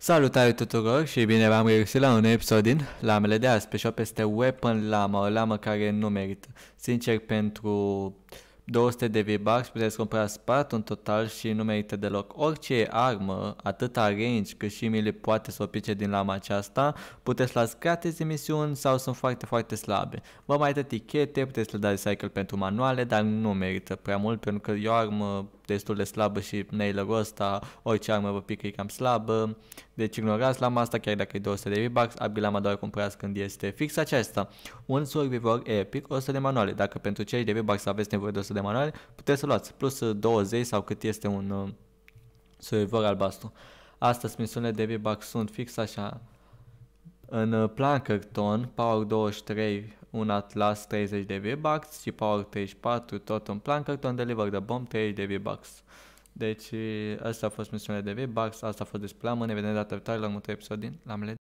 Salutare tuturor și bine v-am regăsit la un episod din Lamele de azi. Pe shop este Weapon Lama, o lamă care nu merită. Sincer, pentru 200 de V-Bucks puteți cumpăra spart în total și nu merită deloc. Orice armă, atât range cât și mili poate să o pice din lama aceasta, puteți lua gratis emisiuni sau sunt foarte, foarte slabe. Vă mai dă etichete, puteți le da recycle pentru manuale, dar nu merită prea mult pentru că e o armă destul de slabă și nailerul ăsta, orice armă vă pică e cam slabă, deci ignorați lama asta chiar dacă e 200 de V-Bucks, abia lama doar cumpărați când este fix aceasta. Un survivor epic, 100 de manuale, dacă pentru cei de V-Bucks aveți nevoie de 100 de manuale, puteți să luați, plus 20 sau cât este un uh, survivor albastru. Astăzi misiunile de V-Bucks sunt fix așa, în uh, Plankerton, Power 23, un Atlas 30 de V-Bucks și Power 34, tot în Plankerton, Deliver the Bomb 30 de V-Bucks. Deci, asta a fost misiunea de V-Bucks, asta a fost despre amă, ne vedem data viitoare la următorul episod din Lamele